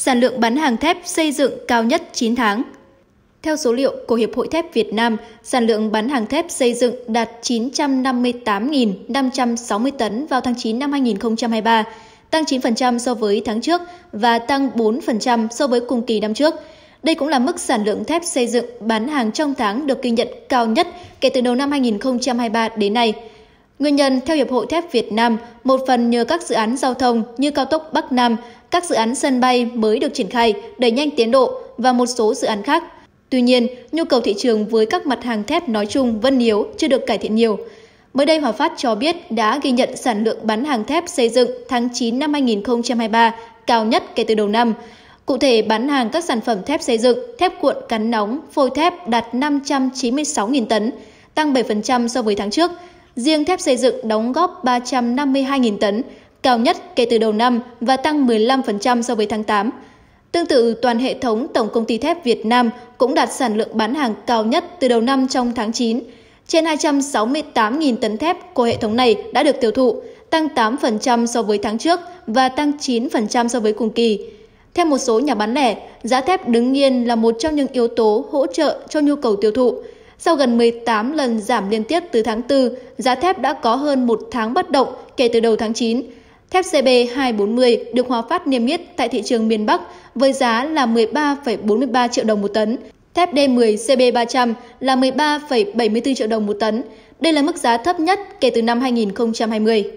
sản lượng bán hàng thép xây dựng cao nhất 9 tháng. Theo số liệu của Hiệp hội Thép Việt Nam, sản lượng bán hàng thép xây dựng đạt 958.560 tấn vào tháng 9 năm 2023, tăng 9% so với tháng trước và tăng 4% so với cùng kỳ năm trước. Đây cũng là mức sản lượng thép xây dựng bán hàng trong tháng được ghi nhận cao nhất kể từ đầu năm 2023 đến nay. Nguyên nhân, theo Hiệp hội Thép Việt Nam, một phần nhờ các dự án giao thông như cao tốc Bắc Nam, các dự án sân bay mới được triển khai, đẩy nhanh tiến độ và một số dự án khác. Tuy nhiên, nhu cầu thị trường với các mặt hàng thép nói chung vẫn yếu, chưa được cải thiện nhiều. Mới đây, Hòa Phát cho biết đã ghi nhận sản lượng bán hàng thép xây dựng tháng 9 năm 2023 cao nhất kể từ đầu năm. Cụ thể, bán hàng các sản phẩm thép xây dựng, thép cuộn cắn nóng, phôi thép đạt 596.000 tấn, tăng 7% so với tháng trước, riêng thép xây dựng đóng góp 352.000 tấn, cao nhất kể từ đầu năm và tăng 15% so với tháng 8. Tương tự, toàn hệ thống Tổng Công ty Thép Việt Nam cũng đạt sản lượng bán hàng cao nhất từ đầu năm trong tháng 9. Trên 268.000 tấn thép của hệ thống này đã được tiêu thụ, tăng 8% so với tháng trước và tăng 9% so với cùng kỳ. Theo một số nhà bán lẻ, giá thép đứng yên là một trong những yếu tố hỗ trợ cho nhu cầu tiêu thụ. Sau gần 18 lần giảm liên tiếp từ tháng 4, giá thép đã có hơn một tháng bất động kể từ đầu tháng 9. Thép CB240 được Hòa Phát niêm yết tại thị trường miền Bắc với giá là 13,43 triệu đồng một tấn. Thép D10 CB300 là 13,74 triệu đồng một tấn. Đây là mức giá thấp nhất kể từ năm 2020.